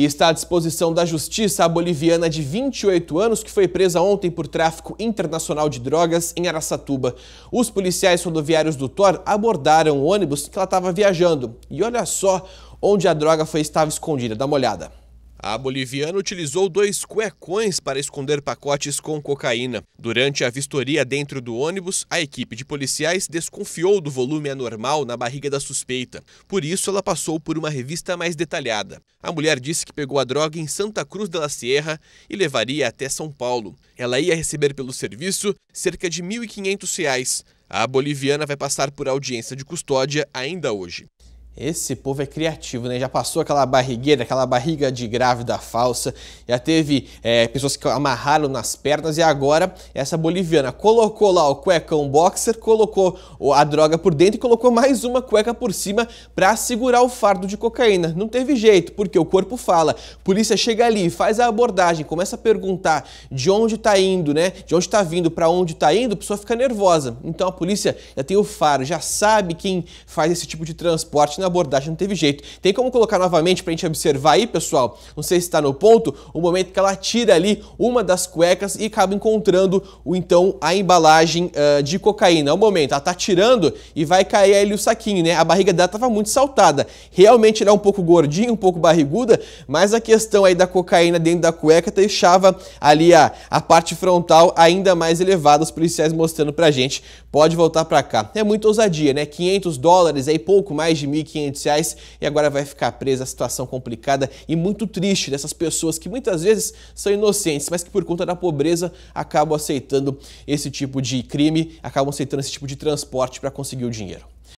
e está à disposição da justiça a boliviana de 28 anos que foi presa ontem por tráfico internacional de drogas em Araçatuba. Os policiais rodoviários do Thor abordaram o ônibus que ela estava viajando. E olha só onde a droga foi estava escondida. Dá uma olhada. A boliviana utilizou dois cuecões para esconder pacotes com cocaína. Durante a vistoria dentro do ônibus, a equipe de policiais desconfiou do volume anormal na barriga da suspeita. Por isso, ela passou por uma revista mais detalhada. A mulher disse que pegou a droga em Santa Cruz da La Sierra e levaria até São Paulo. Ela ia receber pelo serviço cerca de R$ 1.500. A boliviana vai passar por audiência de custódia ainda hoje. Esse povo é criativo, né? Já passou aquela barrigueira, aquela barriga de grávida falsa, já teve é, pessoas que amarraram nas pernas e agora essa boliviana colocou lá o cuecão boxer, colocou a droga por dentro e colocou mais uma cueca por cima para segurar o fardo de cocaína. Não teve jeito, porque o corpo fala. Polícia chega ali, faz a abordagem, começa a perguntar de onde tá indo, né? De onde tá vindo, para onde tá indo, a pessoa fica nervosa. Então a polícia já tem o faro, já sabe quem faz esse tipo de transporte na abordagem não teve jeito. Tem como colocar novamente pra gente observar aí, pessoal? Não sei se está no ponto, o momento que ela tira ali uma das cuecas e acaba encontrando o então a embalagem uh, de cocaína. É o momento, ela tá tirando e vai cair ali o saquinho, né? A barriga dela tava muito saltada. Realmente era é um pouco gordinha, um pouco barriguda, mas a questão aí da cocaína dentro da cueca deixava ali a, a parte frontal ainda mais elevada, os policiais mostrando pra gente. Pode voltar pra cá. É muita ousadia, né? 500 dólares, aí pouco mais de 1.500 500 reais e agora vai ficar presa. A situação complicada e muito triste dessas pessoas que muitas vezes são inocentes, mas que por conta da pobreza acabam aceitando esse tipo de crime, acabam aceitando esse tipo de transporte para conseguir o dinheiro.